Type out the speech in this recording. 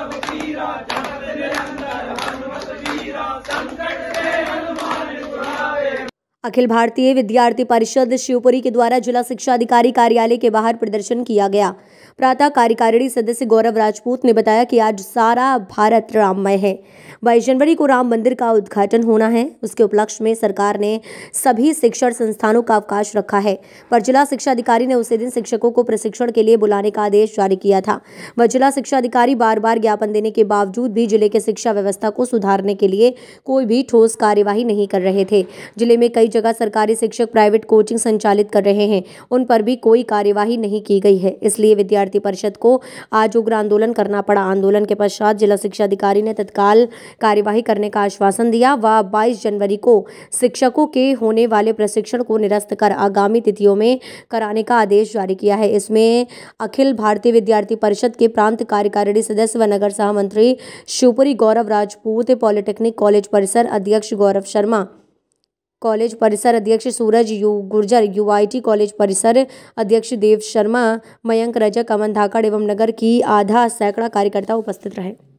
सब की राजा अखिल भारतीय विद्यार्थी परिषद शिवपुरी के द्वारा जिला शिक्षा अधिकारी कार्यालय के बाहर प्रदर्शन किया गया प्रातः कार्यकारिणी सदस्य गौरव राजपूत ने बताया कि आज सारा भारत राममय है बाईस जनवरी को राम मंदिर का उद्घाटन होना है उसके उपलक्ष्य में सरकार ने सभी शिक्षण संस्थानों का अवकाश रखा है पर जिला शिक्षा अधिकारी ने उसी दिन शिक्षकों को प्रशिक्षण के लिए बुलाने का आदेश जारी किया था वह जिला शिक्षा अधिकारी बार बार ज्ञापन देने के बावजूद भी जिले के शिक्षा व्यवस्था को सुधारने के लिए कोई भी ठोस कार्यवाही नहीं कर रहे थे जिले में कई जगह सरकारी शिक्षक प्राइवेट कोचिंग संचालित कर रहे हैं उन पर भी कोई कार्यवाही नहीं की गई है इसलिए विद्यार्थी परिषद को आज उग्र आंदोलन करना पड़ा आंदोलन के पश्चात जिला शिक्षा अधिकारी ने तत्काल कार्यवाही करने का आश्वासन दिया व बाईस जनवरी को शिक्षकों के होने वाले प्रशिक्षण को निरस्त कर आगामी तिथियों में कराने का आदेश जारी किया है इसमें अखिल भारतीय विद्यार्थी परिषद के प्रांत कार्यकारिणी सदस्य व नगर सह मंत्री शिवपुरी गौरव राजपूत पॉलिटेक्निक कॉलेज परिसर अध्यक्ष गौरव शर्मा कॉलेज परिसर अध्यक्ष Suraj U Gurjar UIT college परिसर अध्यक्ष देव शर्मा मयंक रजक अमन धाकड़ एवं नगर की आधा सैकड़ा कार्यकर्ता उपस्थित रहे